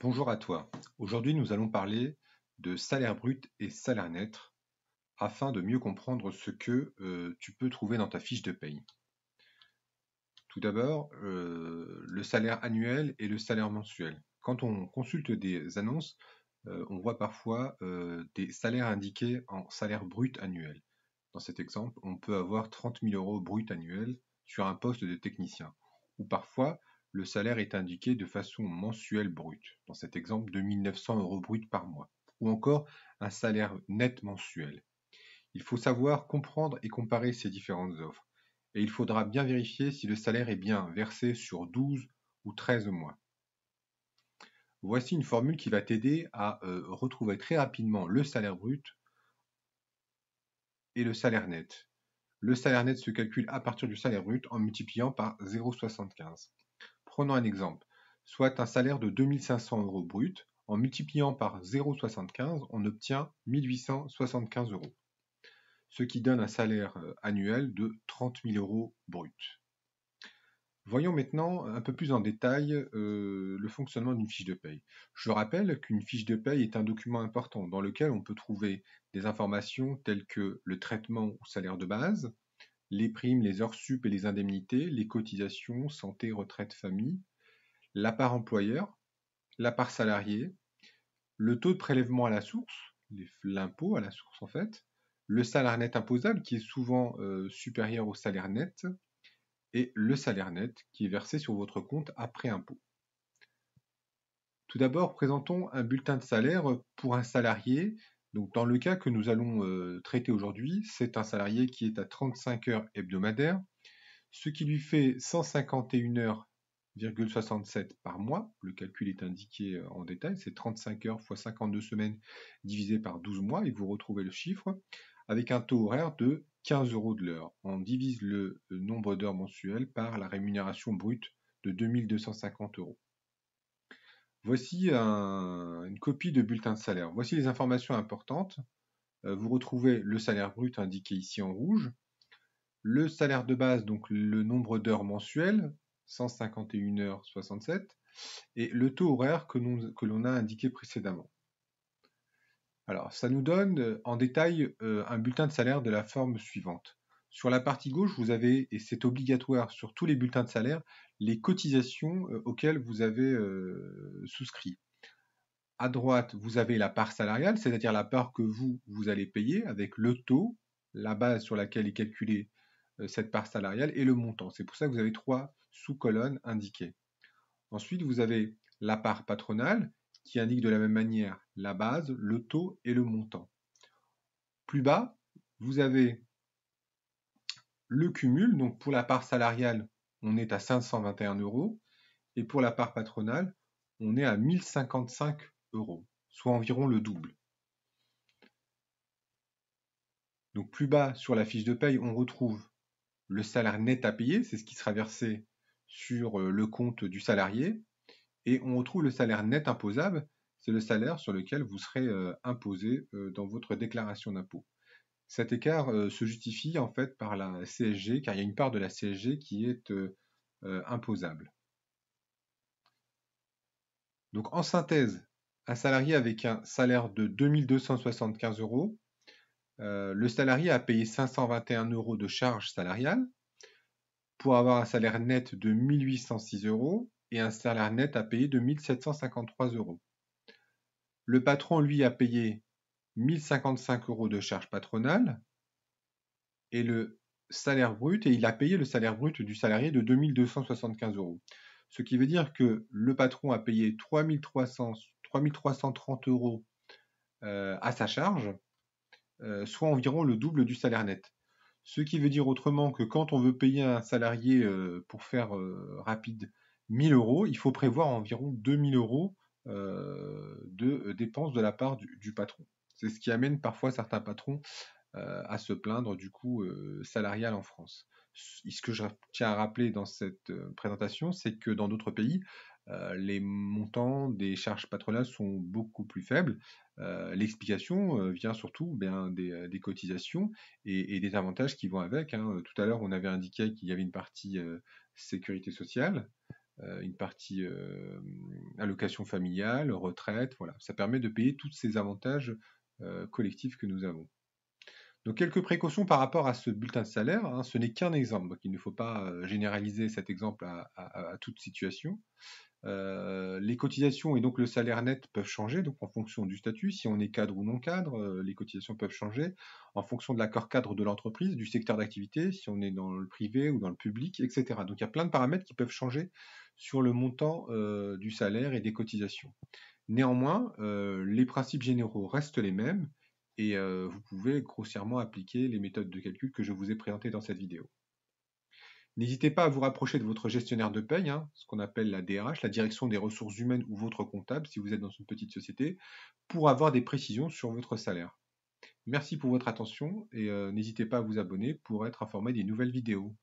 Bonjour à toi. Aujourd'hui, nous allons parler de salaire brut et salaire net afin de mieux comprendre ce que euh, tu peux trouver dans ta fiche de paye. Tout d'abord, euh, le salaire annuel et le salaire mensuel. Quand on consulte des annonces, euh, on voit parfois des salaires indiqués en salaire brut annuel. Dans cet exemple, on peut avoir 30 000 euros brut annuel sur un poste de technicien. Ou parfois, le salaire est indiqué de façon mensuelle brute, dans cet exemple de 1900 euros brut par mois, ou encore un salaire net mensuel. Il faut savoir comprendre et comparer ces différentes offres, et il faudra bien vérifier si le salaire est bien versé sur 12 ou 13 mois. Voici une formule qui va t'aider à euh, retrouver très rapidement le salaire brut et le salaire net. Le salaire net se calcule à partir du salaire brut en multipliant par 0,75. Prenons un exemple, soit un salaire de 2500 euros brut, en multipliant par 0,75, on obtient 1875 euros, ce qui donne un salaire euh, annuel de 30 000 euros brut. Voyons maintenant un peu plus en détail euh, le fonctionnement d'une fiche de paye. Je rappelle qu'une fiche de paye est un document important dans lequel on peut trouver des informations telles que le traitement ou salaire de base, les primes, les heures sup et les indemnités, les cotisations, santé, retraite, famille, la part employeur, la part salariée, le taux de prélèvement à la source, l'impôt à la source en fait, le salaire net imposable qui est souvent euh, supérieur au salaire net, et le salaire net qui est versé sur votre compte après impôt. Tout d'abord, présentons un bulletin de salaire pour un salarié dans le cas que nous allons euh, traiter aujourd'hui, c'est un salarié qui est à 35 heures hebdomadaires, ce qui lui fait 151 heures,67 par mois. Le calcul est indiqué euh, en détail, c'est 35 heures x 52 semaines divisé par 12 mois, et vous retrouvez le chiffre, avec un taux horaire de 15 euros de l'heure. On divise le euh, nombre d'heures mensuelles par la rémunération brute de 2250 euros. Voici une copie de bulletin de salaire. Voici les informations importantes. Euh, vous retrouvez le salaire brut indiqué ici en rouge, le salaire de base, donc le nombre d'heures mensuelles, 151h67, et le taux horaire que l'on a indiqué précédemment. Alors, ça nous donne en détail euh, un bulletin de salaire de la forme suivante. Sur la partie gauche, vous avez, et c'est obligatoire sur tous les bulletins de salaire, les cotisations euh, auxquelles vous avez euh, souscrit. À droite, vous avez la part salariale, c'est-à-dire la part que vous, vous allez payer avec le taux, la base sur laquelle est calculée euh, cette part salariale et le montant. C'est pour ça que vous avez trois sous-colonnes indiquées. Ensuite, vous avez la part patronale qui indique de la même manière la base, le taux et le montant. Plus bas, vous avez le cumul, donc pour la part salariale, on est à 521 euros et pour la part patronale, on est à 1055 euros, soit environ le double. Donc plus bas sur la fiche de paye, on retrouve le salaire net à payer, c'est ce qui sera versé sur euh, le compte du salarié, et on retrouve le salaire net imposable, c'est le salaire sur lequel vous serez euh, imposé euh, dans votre déclaration d'impôt. Cet écart euh, se justifie en fait par la CSG, car il y a une part de la CSG qui est euh, euh, imposable. Donc en synthèse, un salarié avec un salaire de 2275 euros, le salarié a payé 521 euros de charges salariales pour avoir un salaire net de 1806 euros et un salaire net à payer de 1753 euros. Le patron, lui, a payé 1055 euros de charge patronale et le salaire brut, et il a payé le salaire brut du salarié de 2275 euros. Ce qui veut dire que le patron a payé 3330 euros euh, à sa charge, euh, soit environ le double du salaire net. Ce qui veut dire autrement que quand on veut payer un salarié euh, pour faire rapide 1000 euros, il faut prévoir environ 2000 euros de dépenses de la part du patron. C'est ce qui amène parfois certains patrons euh, à se plaindre du coût euh, salarial en France. Ce que je tiens à rappeler dans cette euh, présentation, c'est que dans d'autres pays, les montants des charges patronales sont beaucoup plus faibles. L'explication vient surtout eh bien, des, cotisations et, des avantages qui vont avec. Hein. Tout à l'heure, on avait indiqué qu'il y avait une partie sécurité sociale, une partie allocation familiale, retraite. Voilà, ça permet de payer tous ces avantages euh, collectif que nous avons. Donc quelques précautions par rapport à ce bulletin de salaire. Hein. ce n'est qu'un exemple, donc il ne faut pas euh, généraliser cet exemple à, toute situation. Euh, les cotisations et donc le salaire net peuvent changer donc en fonction du statut, si on est cadre ou non cadre, les cotisations peuvent changer en fonction de l'accord cadre de l'entreprise, du secteur d'activité, si on est dans le privé ou dans le public, etc. Donc il y a plein de paramètres qui peuvent changer sur le montant du salaire et des cotisations. Néanmoins, euh, les principes généraux restent les mêmes et euh, vous pouvez grossièrement appliquer les méthodes de calcul que je vous ai présentées dans cette vidéo. N'hésitez pas à vous rapprocher de votre gestionnaire de paye, hein, ce qu'on appelle la DRH, la direction des ressources humaines ou votre comptable si vous êtes dans une petite société, pour avoir des précisions sur votre salaire. Merci pour votre attention et euh, n'hésitez pas à vous abonner pour être informé des nouvelles vidéos.